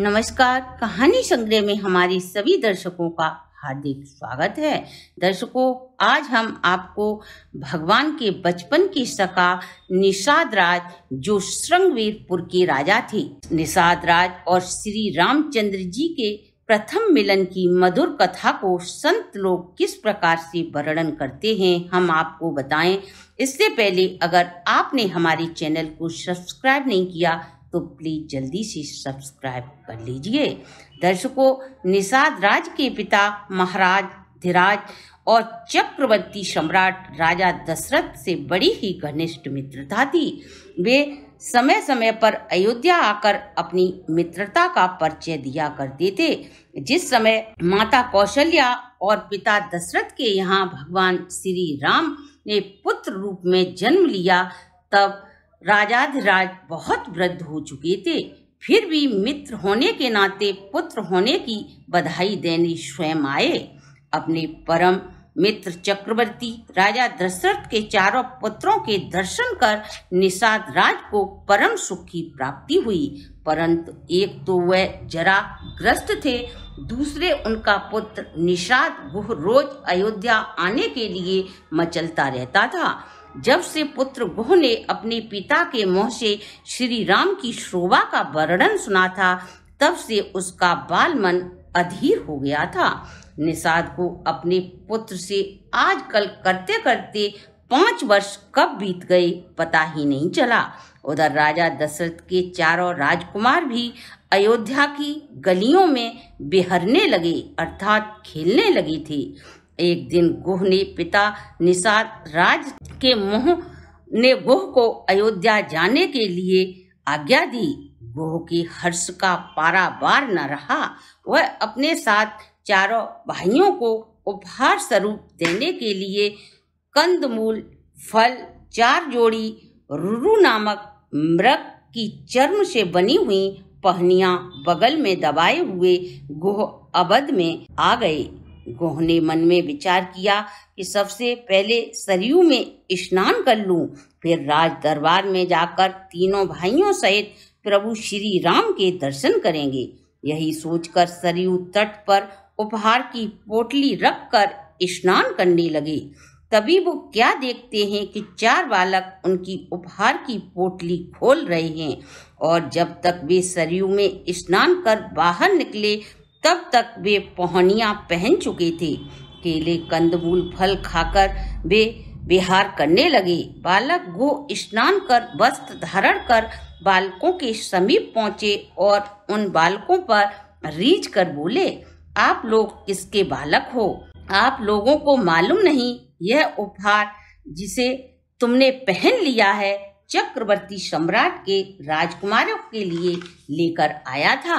नमस्कार कहानी संग्रह में हमारे सभी दर्शकों का हार्दिक स्वागत है दर्शकों आज हम आपको भगवान के बचपन की सखा निषाद राज जो श्रृंगवीरपुर के राजा थे निषाद राज और श्री रामचंद्र जी के प्रथम मिलन की मधुर कथा को संत लोग किस प्रकार से वर्णन करते हैं हम आपको बताएं इससे पहले अगर आपने हमारे चैनल को सब्सक्राइब नहीं किया तो प्लीज़ जल्दी से सब्सक्राइब कर लीजिए दर्शकों निषाद राज के पिता महाराज धीराज और चक्रवर्ती सम्राट राजा दशरथ से बड़ी ही घनिष्ठ मित्रता थी वे समय समय पर अयोध्या आकर अपनी मित्रता का परिचय दिया करते थे जिस समय माता कौशल्या और पिता दशरथ के यहाँ भगवान श्री राम ने पुत्र रूप में जन्म लिया तब राजाधिराज बहुत वृद्ध हो चुके थे फिर भी मित्र होने के नाते पुत्र होने की बधाई देने स्वयं आए अपने परम मित्र चक्रवर्ती राजा दशरथ के चारों पुत्रों के दर्शन कर निषाद राज को परम सुख की प्राप्ति हुई परंतु एक तो वह जरा ग्रस्त थे दूसरे उनका पुत्र निषाद वह रोज अयोध्या आने के लिए मचलता रहता था जब से पुत्र गुह ने अपने पिता के मुंह से श्री राम की शोभा का वर्णन सुना था तब से उसका बाल मन अधीर हो गया था निषाद को अपने पुत्र से आजकल करते करते पांच वर्ष कब बीत गए पता ही नहीं चला उधर राजा दशरथ के चारों राजकुमार भी अयोध्या की गलियों में बिहरने लगे अर्थात खेलने लगे थे एक दिन गोह ने पिता निषाद राज के मुंह ने गोह को अयोध्या जाने के लिए आज्ञा दी गोह की हर्ष का पारा बार न रहा वह अपने साथ चारों भाइयों को उपहार स्वरूप देने के लिए कंदमूल फल चार जोड़ी रुरु नामक मृग की चर्म से बनी हुई पहनिया बगल में दबाए हुए गोह अवध में आ गए गोह ने मन में विचार किया कि सबसे पहले सरयू में स्नान कर लूं, फिर राज दरबार में जाकर तीनों भाइयों सहित प्रभु श्री राम के दर्शन करेंगे यही सोचकर सरयू तट पर उपहार की पोटली रख कर स्नान करने लगे तभी वो क्या देखते हैं कि चार बालक उनकी उपहार की पोटली खोल रहे हैं और जब तक वे सरयू में स्नान कर बाहर निकले तब तक वे पहनिया पहन चुके थे केले कंदमूल फल खाकर वे विहार करने लगे बालक गो स्नान कर वस्त्र धारण कर बालकों के समीप पहुंचे और उन बालकों पर रीझ कर बोले आप लोग किसके बालक हो आप लोगों को मालूम नहीं यह उपहार जिसे तुमने पहन लिया है चक्रवर्ती सम्राट के राजकुमारों के लिए लेकर आया था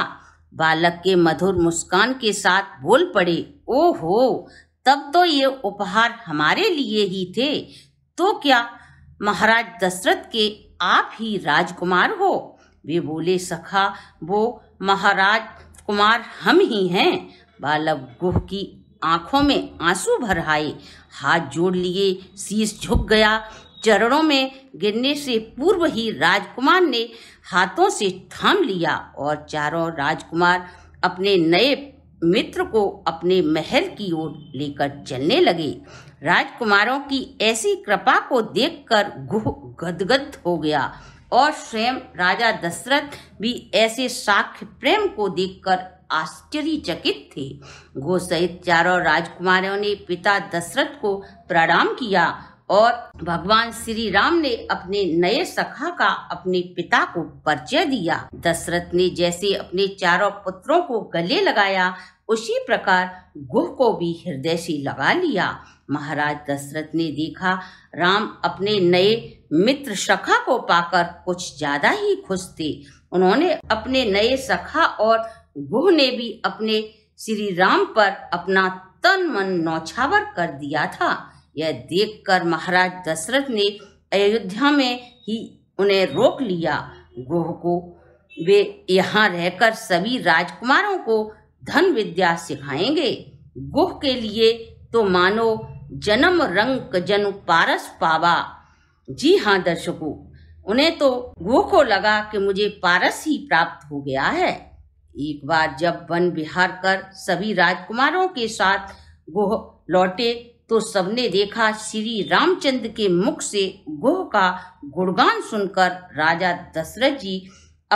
बालक के मधुर मुस्कान के साथ बोल पड़े ओहो तब तो ये उपहार हमारे लिए ही थे तो क्या महाराज दशरथ के आप ही राजकुमार हो वे बोले सखा वो महाराज कुमार हम ही हैं बालक गुह की आंखों में आंसू भर आए हाथ जोड़ लिए शीश झुक गया चरणों में गिरने से पूर्व ही राजकुमार ने हाथों से थाम लिया और चारों राजकुमार अपने नए मित्र को अपने महल की ओर लेकर चलने लगे राजकुमारों की ऐसी कृपा को देखकर गुह गदगद हो गया और स्वयं राजा दशरथ भी ऐसे साक्ष प्रेम को देखकर आश्चर्यचकित थे गो सहित चारों राजकुमारों ने पिता दशरथ को प्रणाम किया और भगवान श्री राम ने अपने नए सखा का अपने पिता को परिचय दिया दशरथ ने जैसे अपने चारों पुत्रों को गले लगाया उसी प्रकार गुह को भी हृदय से लगा लिया महाराज दशरथ ने देखा राम अपने नए मित्र सखा को पाकर कुछ ज्यादा ही खुश थे उन्होंने अपने नए सखा और गुह ने भी अपने श्री राम पर अपना तन मन नौछावर कर दिया था यह देखकर महाराज दशरथ ने अयोध्या में ही उन्हें रोक लिया गोह को वे यहाँ रहकर सभी राजकुमारों को धन विद्या सिखाएंगे गोह के लिए तो मानो जन्म रंग जन पारस पावा जी हाँ दर्शकों उन्हें तो गोह को लगा कि मुझे पारस ही प्राप्त हो गया है एक बार जब वन विहार कर सभी राजकुमारों के साथ गोह लौटे तो सबने देखा श्री रामचंद्र के मुख से गोह का गुणगान सुनकर राजा दशरथ जी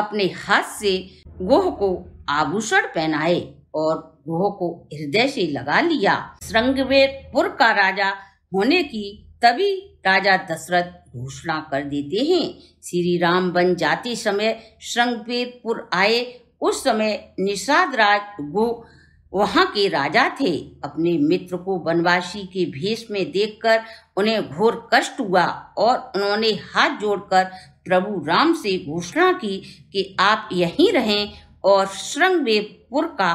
अपने हाथ से गोह को आभूषण पहनाए और गोह को हृदय से लगा लिया श्रृंगवेरपुर का राजा होने की तभी राजा दशरथ घोषणा कर देते हैं श्री राम बन जाते समय श्रृंगवेरपुर आए उस समय निषाद राज गोह वहां के राजा थे अपने मित्र को वनवासी के भेष में देखकर उन्हें घोर कष्ट हुआ और उन्होंने हाथ जोड़कर प्रभु राम से घोषणा की कि आप यहीं रहें और श्रृंगवेपुर का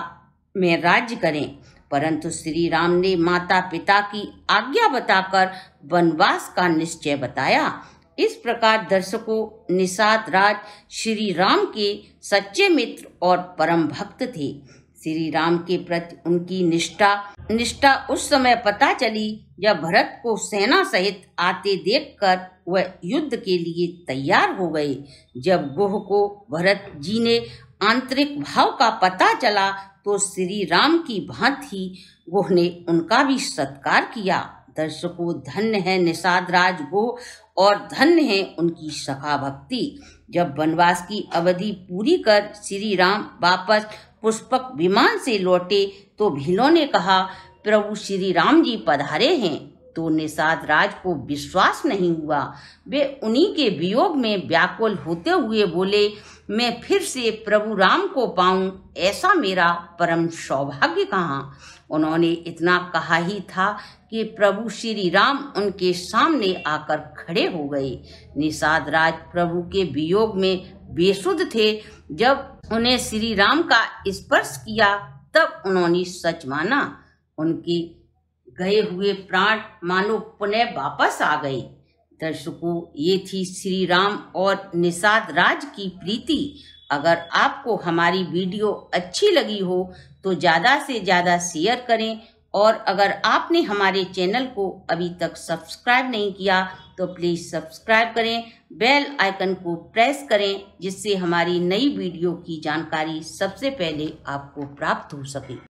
में राज्य करें परंतु श्री राम ने माता पिता की आज्ञा बताकर वनवास का निश्चय बताया इस प्रकार दर्शकों निषाद राज श्री राम के सच्चे मित्र और परम भक्त थे श्री राम के प्रति उनकी निष्ठा निष्ठा उस समय पता चली जब भरत को सेना सहित आते देखकर वह युद्ध के लिए तैयार हो गए जब गोह को भरत जी ने आंतरिक भाव का पता चला तो श्री राम की भांति गोह ने उनका भी सत्कार किया दर्शकों धन्य है निषाद राज गोह और धन्य है उनकी सखा भक्ति जब वनवास की अवधि पूरी कर श्री राम वापस पुष्पक विमान से लौटे तो भीलों ने कहा प्रभु श्री राम जी पधारे हैं तो निषाद राज को विश्वास नहीं हुआ वे उन्हीं के वियोग में व्याकुल होते हुए बोले मैं फिर से प्रभु राम को पाऊं ऐसा मेरा परम सौभाग्य कहा उन्होंने इतना कहा ही था कि प्रभु श्री राम उनके सामने आकर खड़े हो गए निषाद राज प्रभु के वियोग में बेसुद थे जब उन्हें श्री राम का स्पर्श किया तब उन्होंने सच माना उनकी गए हुए प्राण मानो पुनः वापस आ गए दर्शकों ये थी श्री राम और निषाद राज की प्रीति अगर आपको हमारी वीडियो अच्छी लगी हो तो ज़्यादा से ज़्यादा शेयर करें और अगर आपने हमारे चैनल को अभी तक सब्सक्राइब नहीं किया तो प्लीज़ सब्सक्राइब करें बेल आइकन को प्रेस करें जिससे हमारी नई वीडियो की जानकारी सबसे पहले आपको प्राप्त हो सके